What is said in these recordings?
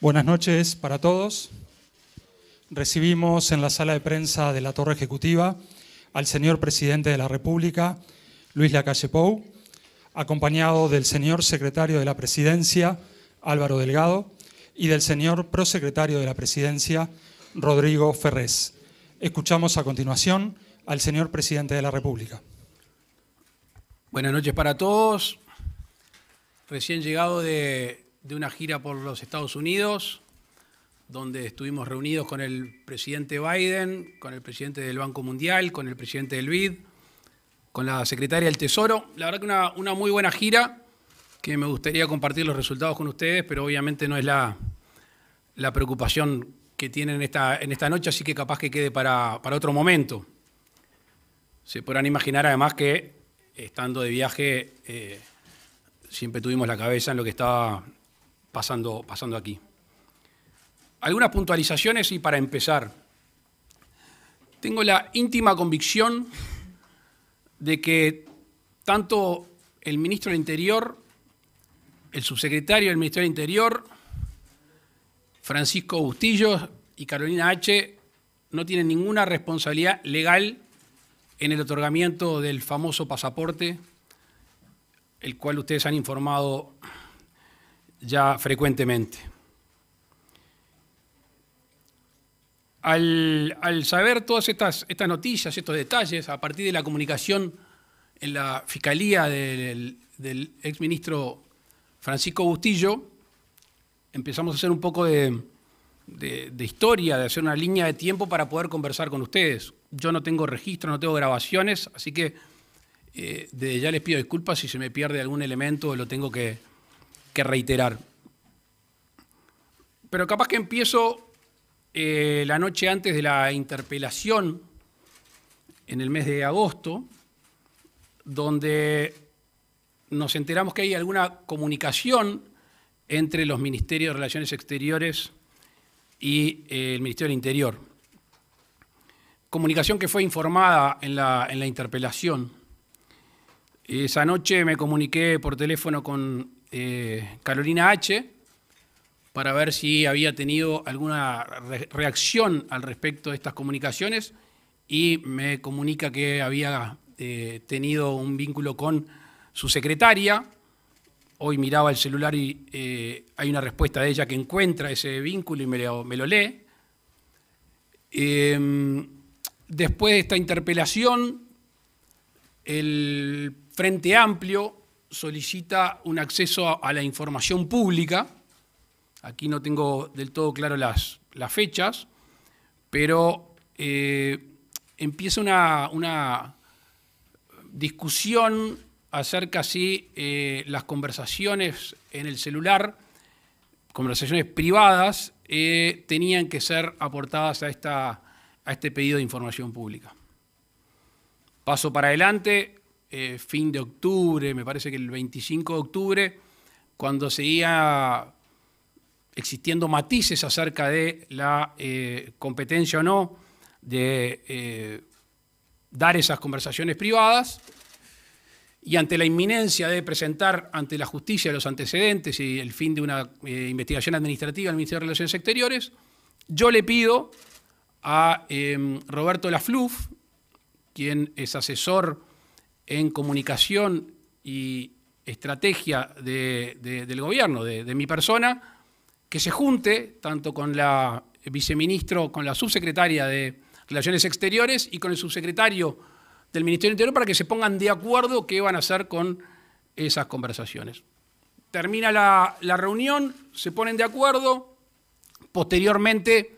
Buenas noches para todos. Recibimos en la sala de prensa de la Torre Ejecutiva al señor presidente de la República, Luis Lacalle Pou, acompañado del señor secretario de la Presidencia, Álvaro Delgado, y del señor prosecretario de la Presidencia, Rodrigo Ferrés. Escuchamos a continuación al señor presidente de la República. Buenas noches para todos. Recién llegado de de una gira por los Estados Unidos, donde estuvimos reunidos con el presidente Biden, con el presidente del Banco Mundial, con el presidente del BID, con la secretaria del Tesoro. La verdad que una, muy buena gira que me gustaría compartir los resultados con ustedes, pero obviamente no es la, preocupación que tienen esta, en esta noche, así que capaz que quede para, otro momento. Se podrán imaginar además que estando de viaje eh, siempre tuvimos la cabeza en lo que estaba pasando, pasando aquí. Algunas puntualizaciones y para empezar. Tengo la íntima convicción de que tanto el ministro del Interior, el subsecretario del Ministerio del Interior, Francisco Bustillo y Carolina H. no tienen ninguna responsabilidad legal en el otorgamiento del famoso pasaporte, el cual ustedes han informado ya frecuentemente. Al, saber todas estas, estas, noticias, estos detalles, a partir de la comunicación en la fiscalía del, exministro Francisco Bustillo, empezamos a hacer un poco de, historia, de hacer una línea de tiempo para poder conversar con ustedes. Yo no tengo registro, no tengo grabaciones, así que eh, ya les pido disculpas si se me pierde algún elemento o lo tengo que, que reiterar. Pero capaz que empiezo eh, la noche antes de la interpelación, en el mes de agosto, donde nos enteramos que hay alguna comunicación entre los Ministerios de Relaciones Exteriores y eh, el Ministerio del Interior. Comunicación que fue informada en la, en la interpelación. Esa noche me comuniqué por teléfono con eh, Carolina H para ver si había tenido alguna reacción al respecto de estas comunicaciones y me comunica que había eh, tenido un vínculo con su secretaria. Hoy miraba el celular y eh, hay una respuesta de ella que encuentra ese vínculo y me me lo lee. Em, después de esta interpelación, el Frente Amplio solicita un acceso a la información pública. Aquí no tengo del todo claro las, las fechas, pero eh, empieza una, una, discusión acerca si eh, las conversaciones en el celular, conversaciones privadas, eh, tenían que ser aportadas a, esta, a este pedido de información pública. Paso para adelante, eh, fin de octubre, me parece que el 25 de octubre, cuando seguía existiendo matices acerca de la eh, competencia o no de eh, dar esas conversaciones privadas, y ante la inminencia de presentar ante la justicia los antecedentes y el fin de una investigación administrativa del Ministerio de Relaciones Exteriores, yo le pido a em, Roberto Lafluf, quien es asesor en comunicación y estrategia del gobierno, de, mi persona, que se junte tanto con la viceministro, con la subsecretaria de Relaciones Exteriores y con el subsecretario del Ministerio Interior para que se pongan de acuerdo qué van a hacer con esas conversaciones. Termina la, reunión, se ponen de acuerdo, posteriormente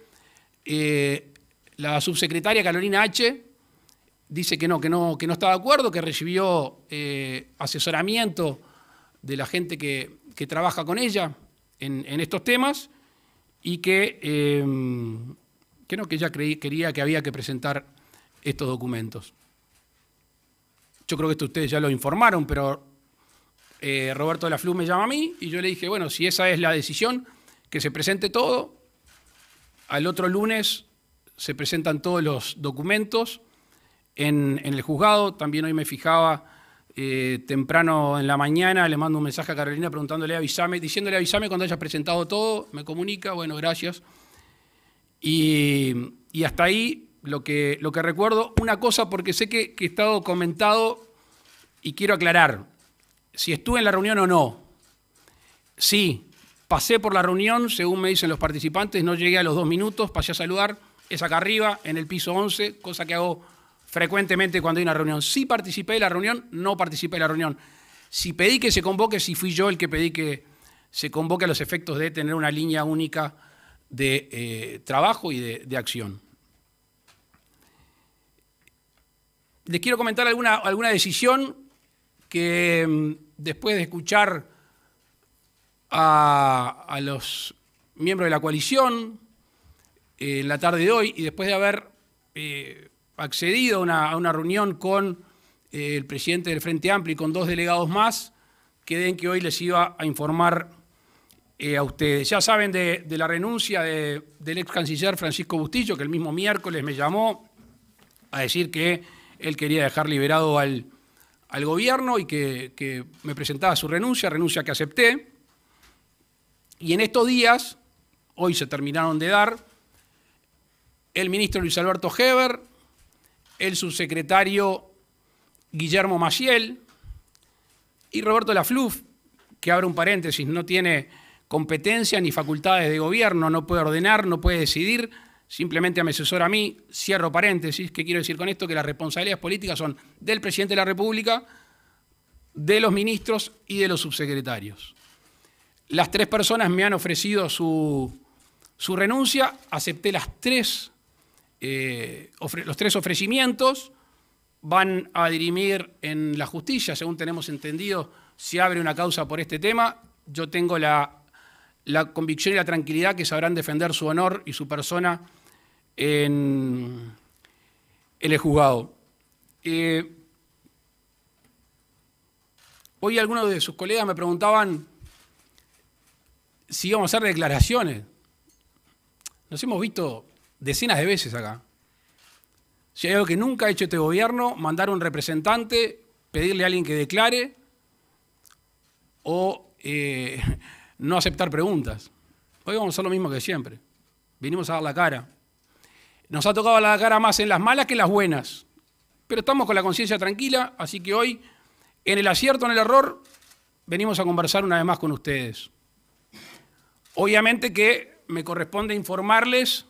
eh, la subsecretaria Carolina H dice que no, que no, que no está de acuerdo, que recibió eh, asesoramiento de la gente que, trabaja con ella en, estos temas y que, eh, no, que ella quería que había que presentar estos documentos. Yo creo que esto ustedes ya lo informaron, pero eh, Roberto de la Flu me llama a mí y yo le dije, bueno, si esa es la decisión, que se presente todo. Al otro lunes se presentan todos los documentos en, el juzgado. También hoy me fijaba eh, temprano en la mañana, le mando un mensaje a Carolina preguntándole avisame, diciéndole avisame cuando hayas presentado todo, me comunica, bueno, gracias. Y, hasta ahí lo que, recuerdo, una cosa porque sé que, que he estado comentado y quiero aclarar, si estuve en la reunión o no. Sí, pasé por la reunión, según me dicen los participantes, no llegué a los dos minutos, pasé a saludar, es acá arriba, en el piso 11, cosa que hago frecuentemente cuando hay una reunión. Si participé de la reunión, no participé de la reunión. Si pedí que se convoque, si fui yo el que pedí que se convoque a los efectos de tener una línea única de eh, trabajo y de, acción. Les quiero comentar alguna, alguna decisión que mm, después de escuchar a, los miembros de la coalición eh, en la tarde de hoy y después de haber eh, accedido a una, reunión con eh, el presidente del Frente Amplio y con dos delegados más, queden en que hoy les iba a informar eh, a ustedes. Ya saben de, la renuncia del ex canciller Francisco Bustillo, que el mismo miércoles me llamó a decir que él quería dejar liberado al, al gobierno y que, que me presentaba su renuncia, renuncia que acepté. Y en estos días, hoy se terminaron de dar, el ministro Luis Alberto Heber, el subsecretario Guillermo Maciel y Roberto Lafluf, que abre un paréntesis, no tiene competencia ni facultades de gobierno, no puede ordenar, no puede decidir, simplemente me asesora a mí, cierro paréntesis, ¿qué quiero decir con esto? Que las responsabilidades políticas son del presidente de la República, de los ministros y de los subsecretarios. Las tres personas me han ofrecido su, su renuncia, acepté las tres eh, los tres ofrecimientos van a dirimir en la justicia, según tenemos entendido, si abre una causa por este tema. Yo tengo la, convicción y la tranquilidad que sabrán defender su honor y su persona en, el juzgado. Eh, hoy algunos de sus colegas me preguntaban si íbamos a hacer declaraciones. Nos hemos visto decenas de veces acá. Si hay algo que nunca ha hecho este gobierno, mandar un representante, pedirle a alguien que declare o eh, no aceptar preguntas. Hoy vamos a hacer lo mismo que siempre. Vinimos a dar la cara. Nos ha tocado dar la cara más en las malas que en las buenas. Pero estamos con la conciencia tranquila, así que hoy, en el acierto, en el error, venimos a conversar una vez más con ustedes. Obviamente que me corresponde informarles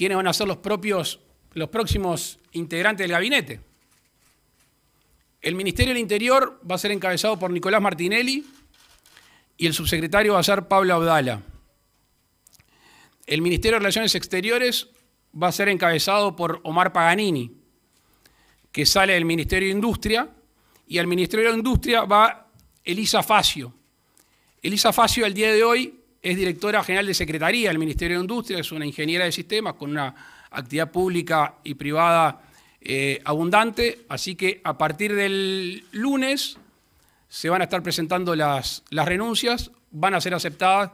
quiénes van a ser los propios, los próximos integrantes del gabinete. El Ministerio del Interior va a ser encabezado por Nicolás Martinelli y el subsecretario va a ser Pablo Abdala. El Ministerio de Relaciones Exteriores va a ser encabezado por Omar Paganini, que sale del Ministerio de Industria, y al Ministerio de Industria va Elisa Facio. Elisa Facio el día de hoy es directora general de Secretaría del Ministerio de Industria, es una ingeniera de sistemas con una actividad pública y privada eh, abundante, así que a partir del lunes se van a estar presentando las, renuncias, van a ser aceptadas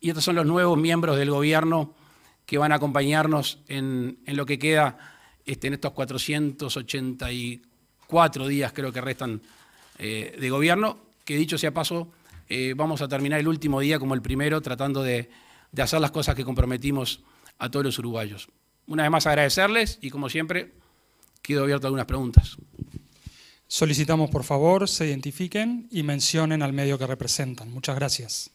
y estos son los nuevos miembros del gobierno que van a acompañarnos en, lo que queda este, en estos 484 días creo que restan eh, de gobierno, que dicho sea paso, eh, vamos a terminar el último día como el primero, tratando de, de hacer las cosas que comprometimos a todos los uruguayos. Una vez más agradecerles y como siempre, quedo abierto a algunas preguntas. Solicitamos por favor se identifiquen y mencionen al medio que representan. Muchas gracias.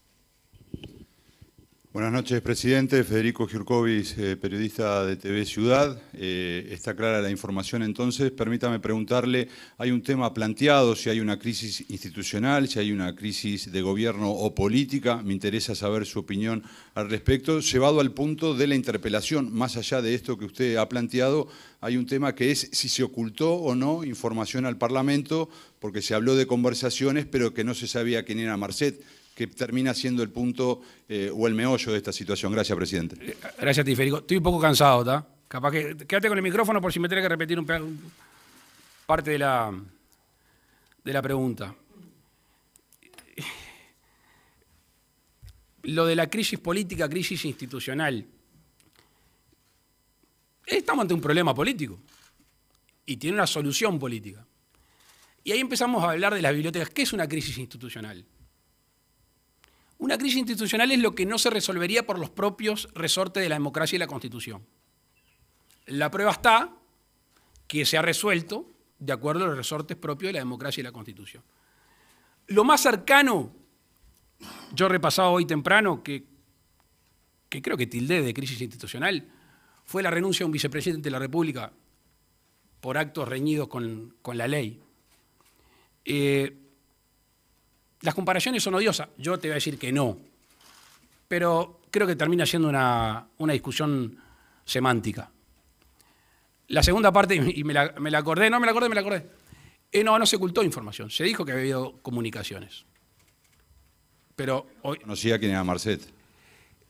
Buenas noches, presidente. Federico Giurcovis, eh, periodista de TV Ciudad. Eh, está clara la información entonces. Permítame preguntarle, hay un tema planteado, si hay una crisis institucional, si hay una crisis de gobierno o política. Me interesa saber su opinión al respecto. Llevado al punto de la interpelación, más allá de esto que usted ha planteado, hay un tema que es si se ocultó o no información al Parlamento, porque se habló de conversaciones, pero que no se sabía quién era Marcet que termina siendo el punto eh, o el meollo de esta situación. Gracias, presidente. Eh, gracias Tiferico. Estoy un poco cansado, ¿está? Capaz que. Quédate con el micrófono por si me tenés que repetir un, parte de la, de la pregunta. Lo de la crisis política, crisis institucional. Estamos ante un problema político y tiene una solución política. Y ahí empezamos a hablar de las bibliotecas. ¿Qué es una crisis institucional? Una crisis institucional es lo que no se resolvería por los propios resortes de la democracia y la Constitución. La prueba está que se ha resuelto de acuerdo a los resortes propios de la democracia y la Constitución. Lo más cercano, yo repasaba hoy temprano, que, creo que tildé de crisis institucional, fue la renuncia de un vicepresidente de la República por actos reñidos con, la ley. Eh, las comparaciones son odiosas. Yo te voy a decir que no. Pero creo que termina siendo una, discusión semántica. La segunda parte, y me la, acordé, no me la acordé, me la acordé. Eh, no, no se ocultó información. Se dijo que había habido comunicaciones. Pero hoy. Conocía quién era Marcet.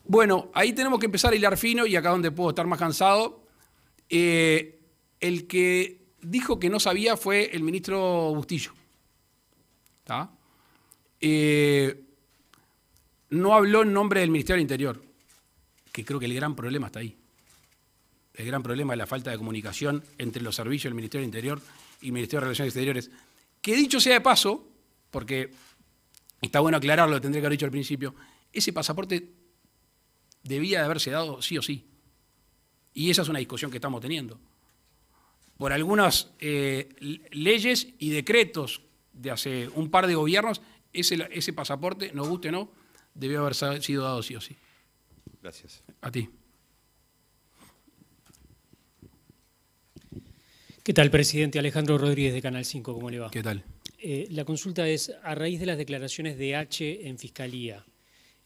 Bueno, ahí tenemos que empezar a hilar fino y acá donde puedo estar más cansado. Eh, el que dijo que no sabía fue el ministro Bustillo. ¿Está? Eh, no habló en nombre del Ministerio del Interior, que creo que el gran problema está ahí. El gran problema es la falta de comunicación entre los servicios del Ministerio del Interior y el Ministerio de Relaciones Exteriores. Que dicho sea de paso, porque está bueno aclararlo, tendría que haber dicho al principio, ese pasaporte debía de haberse dado sí o sí. Y esa es una discusión que estamos teniendo. Por algunas eh, leyes y decretos de hace un par de gobiernos ese, pasaporte, no guste o no, debió haber sido dado sí o sí. Gracias. A ti. ¿Qué tal, presidente? Alejandro Rodríguez de Canal 5, ¿cómo le va? ¿Qué tal? Eh, la consulta es, a raíz de las declaraciones de H en Fiscalía,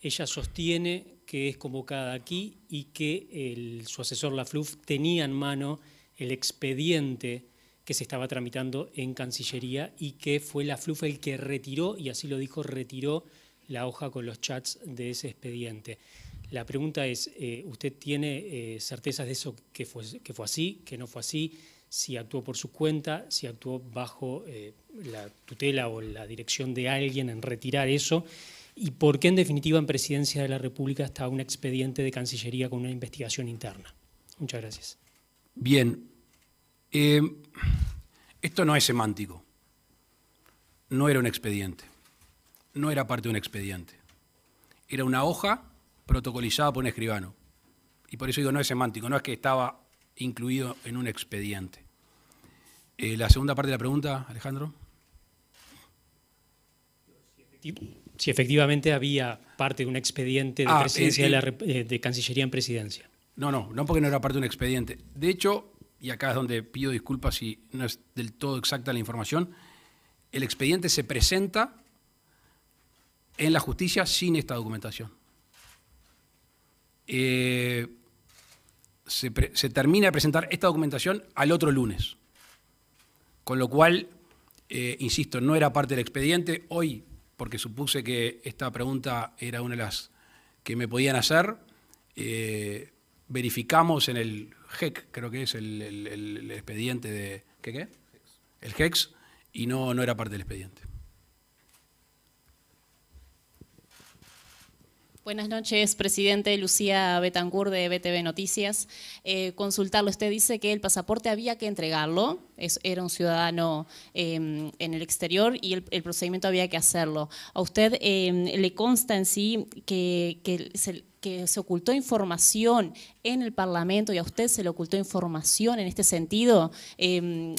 ella sostiene que es convocada aquí y que su asesor Lafluf tenía en mano el expediente que se estaba tramitando en Cancillería y que fue la FLUFA el que retiró, y así lo dijo, retiró la hoja con los chats de ese expediente. La pregunta es, eh, ¿usted tiene eh, certezas de eso que fue, que fue así, que no fue así? Si actuó por su cuenta, si actuó bajo eh, la tutela o la dirección de alguien en retirar eso, y por qué en definitiva en Presidencia de la República está un expediente de Cancillería con una investigación interna. Muchas gracias. Bien, eh, esto no es semántico. No era un expediente. No era parte de un expediente. Era una hoja protocolizada por un escribano. Y por eso digo, no es semántico, no es que estaba incluido en un expediente. Eh, la segunda parte de la pregunta, Alejandro. Si efectivamente había parte de un expediente de, ah, presidencia eh, de Cancillería en Presidencia. No, no, no porque no era parte de un expediente. De hecho, y acá es donde pido disculpas si no es del todo exacta la información, el expediente se presenta en la justicia sin esta documentación. Eh, se, termina de presentar esta documentación al otro lunes, con lo cual, eh, insisto, no era parte del expediente. Hoy, porque supuse que esta pregunta era una de las que me podían hacer, eh, verificamos en el GEC, creo que es el, expediente de... ¿Qué qué? El HEX, e y no, no era parte del expediente. Buenas noches, presidente Lucía Betancur de BTV Noticias. Eh, consultarlo, usted dice que el pasaporte había que entregarlo, era un ciudadano em, en el exterior y el, procedimiento había que hacerlo. ¿A usted em, le consta en sí que, se, ocultó información en el Parlamento y a usted se le ocultó información en este sentido? Em,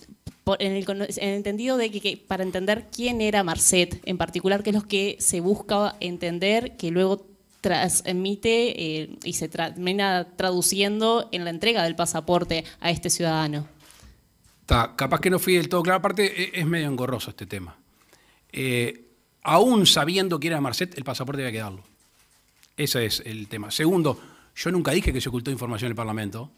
en el, entendido de que, para entender quién era Marcet en particular, que es lo que se busca entender, que luego transmite eh, y se termina traduciendo en la entrega del pasaporte a este ciudadano. capaz que no fui del todo claro, aparte e, es medio engorroso este tema. Eh, aún sabiendo que era Marcet, el pasaporte había que darlo. Ese es el tema. Segundo, yo nunca dije que se ocultó información en el Parlamento.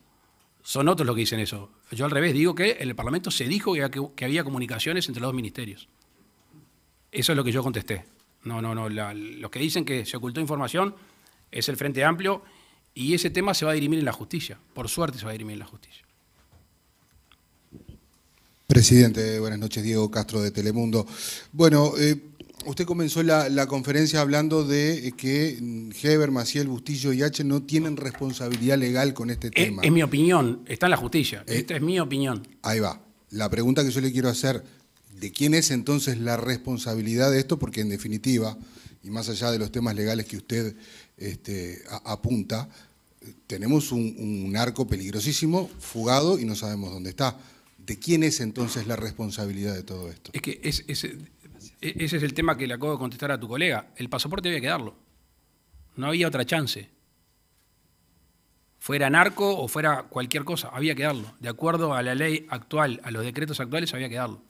Son otros los que dicen eso. Yo al revés, digo que en el Parlamento se dijo que había, comunicaciones entre los dos ministerios. Eso es lo que yo contesté. No, no, no. los que dicen que se ocultó información es el Frente Amplio y ese tema se va a dirimir en la justicia. Por suerte se va a dirimir en la justicia. Presidente, buenas noches. Diego Castro de Telemundo. Bueno, eh, usted comenzó la, conferencia hablando de eh, que Heber, Maciel, Bustillo y H no tienen responsabilidad legal con este tema. Es, mi opinión, está en la justicia. Eh, esta es mi opinión. Ahí va. La pregunta que yo le quiero hacer de quién es entonces la responsabilidad de esto, porque en definitiva, y más allá de los temas legales que usted este, apunta, tenemos un, arco peligrosísimo, fugado y no sabemos dónde está. ¿De quién es entonces la responsabilidad de todo esto? Es que e, ese es el tema que le acabo de contestar a tu colega. El pasaporte había que darlo. No había otra chance. Fuera narco o fuera cualquier cosa, había que darlo. De acuerdo a la ley actual, a los decretos actuales, había que darlo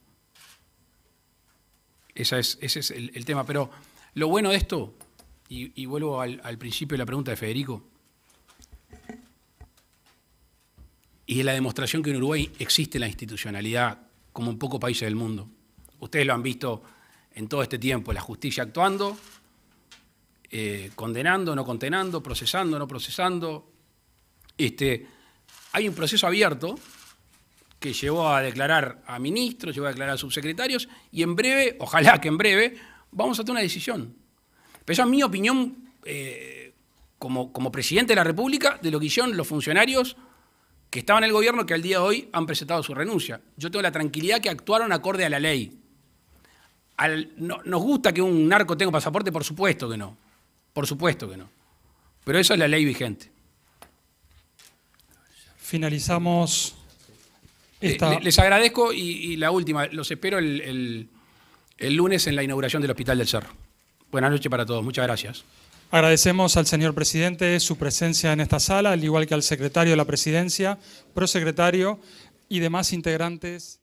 ese es el, tema. Pero lo bueno de esto, y, vuelvo al, principio de la pregunta de Federico, y es la demostración que en Uruguay existe la institucionalidad, como en pocos países del mundo. Ustedes lo han visto en todo este tiempo, la justicia actuando, eh, condenando, no condenando, procesando, no procesando. Este, hay un proceso abierto que llevó a declarar a ministros, llevó a declarar a subsecretarios, y en breve, ojalá que en breve, vamos a tener una decisión. Pero esa es mi opinión eh, como, como presidente de la República de lo que hicieron los funcionarios que estaban en el gobierno que al día de hoy han presentado su renuncia. Yo tengo la tranquilidad que actuaron acorde a la ley. ¿Nos gusta que un narco tenga pasaporte? Por supuesto que no. Por supuesto que no. Pero esa es la ley vigente. Finalizamos eh, les agradezco y, la última, los espero el, el lunes en la inauguración del Hospital del Cerro. Buenas noches para todos, muchas gracias. Agradecemos al señor presidente su presencia en esta sala, al igual que al secretario de la presidencia, prosecretario y demás integrantes.